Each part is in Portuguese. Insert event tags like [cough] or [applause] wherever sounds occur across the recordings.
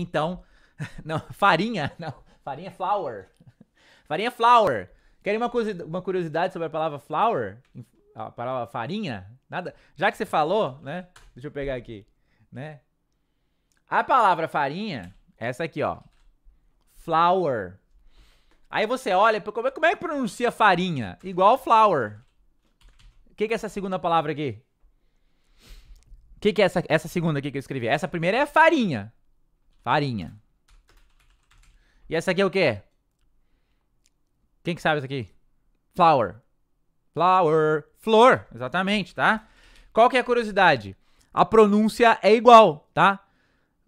Então, [laughs] não, farinha, [laughs] não, farinha flour. Farinha flour. Querem uma, uma curiosidade sobre a palavra flour? A palavra farinha? Nada. Já que você falou, né? Deixa eu pegar aqui, né? A palavra farinha, essa aqui, ó. Flour. Aí você olha, como é, como é que pronuncia farinha? Igual flour. O que, que é essa segunda palavra aqui? O que, que é essa, essa segunda aqui que eu escrevi? Essa primeira é farinha. Farinha. E essa aqui é o quê? Quem que sabe isso aqui? Flower. Flower. Flor, exatamente, tá? Qual que é a curiosidade? A pronúncia é igual, tá?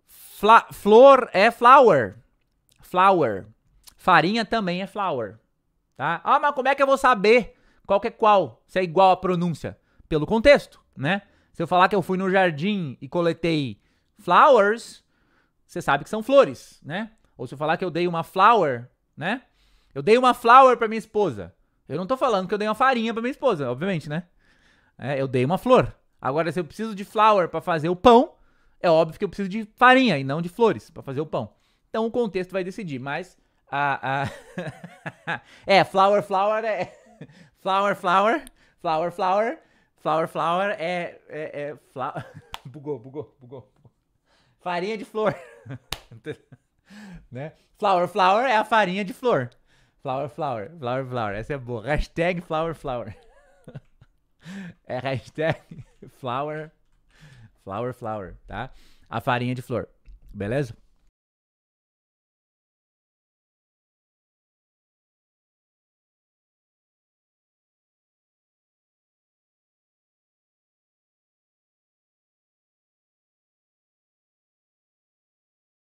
Fla flor é flower. Flower. Farinha também é flower, tá? Ah, mas como é que eu vou saber qual que é qual? Se é igual a pronúncia? Pelo contexto, né? Se eu falar que eu fui no jardim e coletei flowers, você sabe que são flores, né? Ou se eu falar que eu dei uma flower, né? Eu dei uma flower para minha esposa. Eu não tô falando que eu dei uma farinha para minha esposa, obviamente, né? É, eu dei uma flor. Agora, se eu preciso de flour para fazer o pão, é óbvio que eu preciso de farinha e não de flores para fazer o pão. Então o contexto vai decidir, mas a. a [laughs] é, flower, flower é. [laughs] Flower, flower. Flower, flower. Flower, flower é. é, é flower. [laughs] bugou, bugou, bugou. Farinha de flor. [laughs] né? Flower flower é a farinha de flor. Flower flower, flower flower. Essa é boa. Hashtag flower flower. [laughs] é hashtag [laughs] flower flower flower, tá? A farinha de flor. Beleza?